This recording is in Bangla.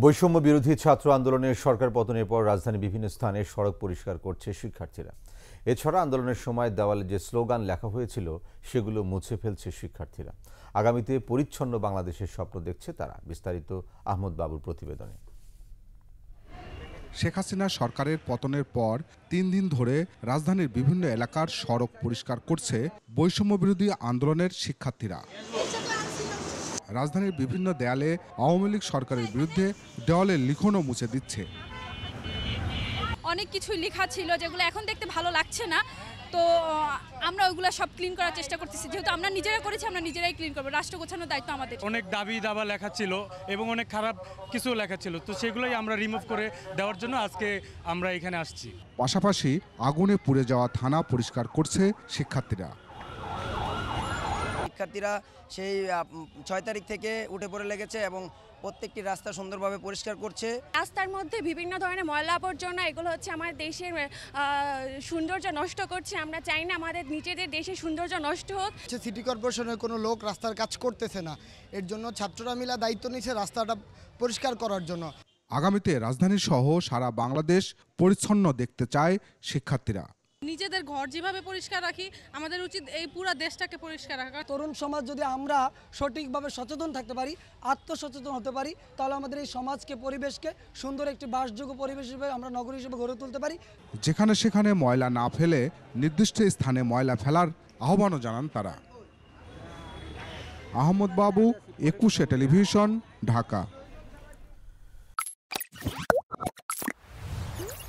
বৈষম্য বিরোধী ছাত্র আন্দোলনের সরকার পতনের পর রাজধানীর বিভিন্ন স্থানে সড়ক পরিষ্কার করছে শিক্ষার্থীরা এছাড়া আন্দোলনের সময় দেওয়ালে যে স্লোগান লেখা হয়েছিল সেগুলো মুছে ফেলছে শিক্ষার্থীরা আগামীতে পরিচ্ছন্ন বাংলাদেশের স্বপ্ন দেখছে তারা বিস্তারিত আহমদ বাবুর প্রতিবেদনে শেখ হাসিনা সরকারের পতনের পর তিন দিন ধরে রাজধানীর বিভিন্ন এলাকার সড়ক পরিষ্কার করছে বৈষম্য বিরোধী আন্দোলনের শিক্ষার্থীরা রাজধানীর বিভিন্ন দেয়ালে আওয়ামী লীগ সরকারের বিরুদ্ধে দেওয়ালের লিখনও মুছে দিচ্ছে অনেক কিছুই লেখা ছিল যেগুলো এখন দেখতে ভালো লাগছে না তো আমরা ওইগুলো সব ক্লিন করার চেষ্টা করতেছি যেহেতু আমরা নিজেরা করেছি আমরা নিজেরাই ক্লিন করবো রাষ্ট্র গোছানোর দায়িত্ব আমাদের অনেক দাবি দাবা লেখা ছিল এবং অনেক খারাপ কিছু লেখা ছিল তো সেগুলোই আমরা রিমুভ করে দেওয়ার জন্য আজকে আমরা এখানে আসছি পাশাপাশি আগুনে পুড়ে যাওয়া থানা পরিষ্কার করছে শিক্ষার্থীরা শিক্ষার্থীরা সেই ছয় তারিখ থেকে উঠে পড়ে লেগেছে এবং প্রত্যেকটি রাস্তা সুন্দরভাবে পরিষ্কার করছে রাস্তার মধ্যে বিভিন্ন ধরনের ময়লা আবর্জনা এগুলো হচ্ছে আমার দেশের সৌন্দর্য নষ্ট করছে আমরা চাই না আমাদের নিজেদের দেশের সৌন্দর্য নষ্ট হোক সিটি কর্পোরেশনের কোনো লোক রাস্তার কাজ করতেছে না এর জন্য ছাত্ররা মিলা দায়িত্ব নিচ্ছে রাস্তাটা পরিষ্কার করার জন্য আগামীতে রাজধানী সহ সারা বাংলাদেশ পরিচ্ছন্ন দেখতে চায় শিক্ষার্থীরা নিজেদের ঘর যেভাবে পরিষ্কার রাখি আমাদের উচিত এই পুরো দেশটাকে পরিষ্কার রাখা তরুণ সমাজ যদি আমরা সঠিকভাবে সচেতন থাকতে পারি আত্মসচেতন হতে পারি তাহলে আমাদের এই সমাজকে পরিবেশকে সুন্দর একটি বাসযোগ্য পরিবেশ হিসেবে আমরা নগরী হিসেবে গড়ে তুলতে পারি যেখানে সেখানে ময়লা না ফেলে নির্দিষ্ট স্থানে ময়লা ফেলার আহ্বানও জানান তারা আহমদ বাবু একুশে টেলিভিশন ঢাকা